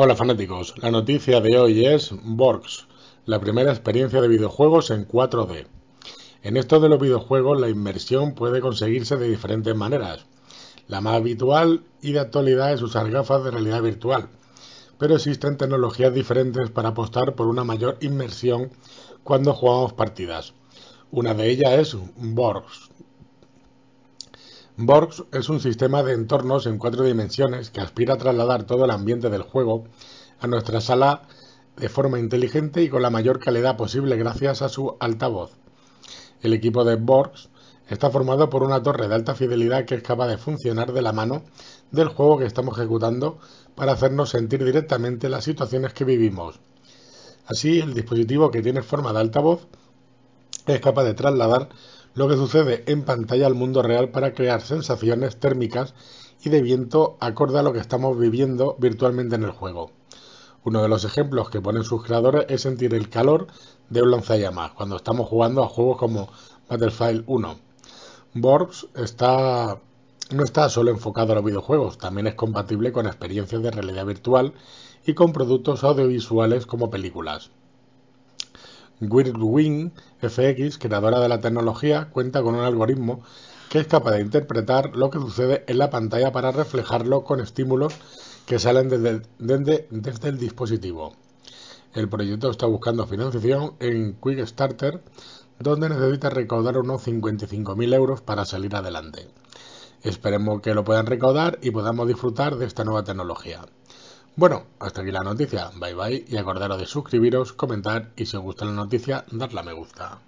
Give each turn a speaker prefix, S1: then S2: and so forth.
S1: Hola fanáticos, la noticia de hoy es Borgs, la primera experiencia de videojuegos en 4D. En esto de los videojuegos la inmersión puede conseguirse de diferentes maneras. La más habitual y de actualidad es usar gafas de realidad virtual, pero existen tecnologías diferentes para apostar por una mayor inmersión cuando jugamos partidas. Una de ellas es Borgs, Borgs es un sistema de entornos en cuatro dimensiones que aspira a trasladar todo el ambiente del juego a nuestra sala de forma inteligente y con la mayor calidad posible gracias a su altavoz. El equipo de Borgs está formado por una torre de alta fidelidad que es capaz de funcionar de la mano del juego que estamos ejecutando para hacernos sentir directamente las situaciones que vivimos. Así, el dispositivo que tiene forma de altavoz es capaz de trasladar lo que sucede en pantalla al mundo real para crear sensaciones térmicas y de viento acorde a lo que estamos viviendo virtualmente en el juego. Uno de los ejemplos que ponen sus creadores es sentir el calor de un lanzallamas cuando estamos jugando a juegos como Battlefield 1. Borgs no está solo enfocado a los videojuegos, también es compatible con experiencias de realidad virtual y con productos audiovisuales como películas. Wing FX, creadora de la tecnología, cuenta con un algoritmo que es capaz de interpretar lo que sucede en la pantalla para reflejarlo con estímulos que salen desde el, dispositivo. El proyecto está buscando financiación en Quickstarter, donde necesita recaudar unos 55.000 euros para salir adelante. Esperemos que lo puedan recaudar y podamos disfrutar de esta nueva tecnología. Bueno, hasta aquí la noticia. Bye bye y acordaros de suscribiros, comentar y si os gusta la noticia, darle a me gusta.